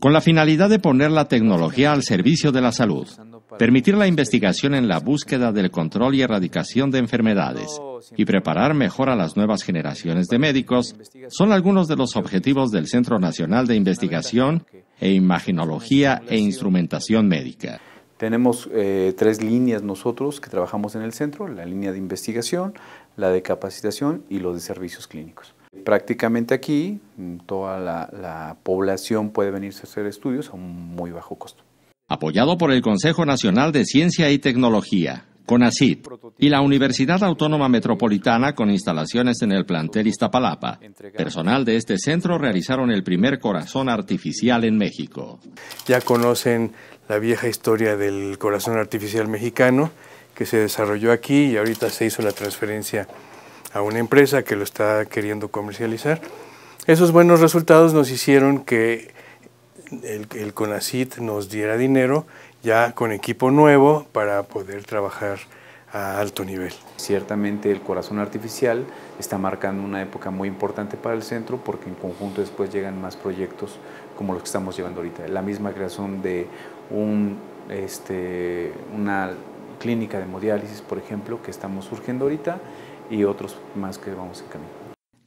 con la finalidad de poner la tecnología al servicio de la salud, permitir la investigación en la búsqueda del control y erradicación de enfermedades y preparar mejor a las nuevas generaciones de médicos son algunos de los objetivos del Centro Nacional de Investigación e Imaginología e Instrumentación Médica. Tenemos eh, tres líneas nosotros que trabajamos en el centro, la línea de investigación, la de capacitación y los de servicios clínicos. Prácticamente aquí mm, toda la, la población puede venirse a hacer estudios a un muy bajo costo. Apoyado por el Consejo Nacional de Ciencia y Tecnología, CONACIT y la Universidad Autónoma Metropolitana con instalaciones en el plantel Iztapalapa. Personal de este centro realizaron el primer corazón artificial en México. Ya conocen la vieja historia del corazón artificial mexicano que se desarrolló aquí y ahorita se hizo la transferencia a una empresa que lo está queriendo comercializar. Esos buenos resultados nos hicieron que el, el CONACIT nos diera dinero ya con equipo nuevo para poder trabajar a alto nivel. Ciertamente el corazón artificial está marcando una época muy importante para el centro porque en conjunto después llegan más proyectos como los que estamos llevando ahorita. La misma creación de este, una clínica de hemodiálisis, por ejemplo, que estamos surgiendo ahorita y otros más que vamos en camino.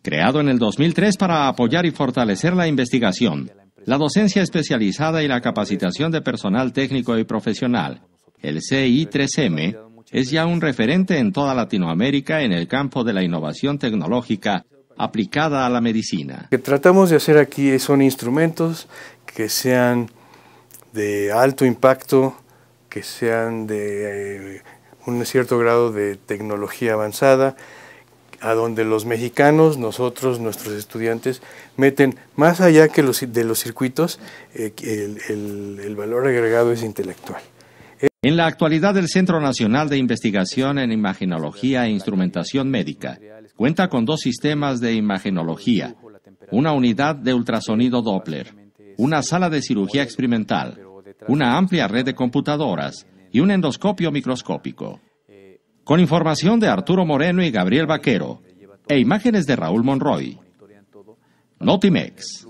Creado en el 2003 para apoyar y fortalecer la investigación, la docencia especializada y la capacitación de personal técnico y profesional. El CI3M es ya un referente en toda Latinoamérica en el campo de la innovación tecnológica aplicada a la medicina. Lo que tratamos de hacer aquí son instrumentos que sean de alto impacto, que sean de eh, un cierto grado de tecnología avanzada, a donde los mexicanos, nosotros, nuestros estudiantes, meten más allá que de los circuitos, eh, el, el valor agregado es intelectual. En la actualidad, el Centro Nacional de Investigación en Imagenología e Instrumentación Médica cuenta con dos sistemas de imagenología, una unidad de ultrasonido Doppler, una sala de cirugía experimental, una amplia red de computadoras y un endoscopio microscópico con información de Arturo Moreno y Gabriel Vaquero e imágenes de Raúl Monroy. Notimex.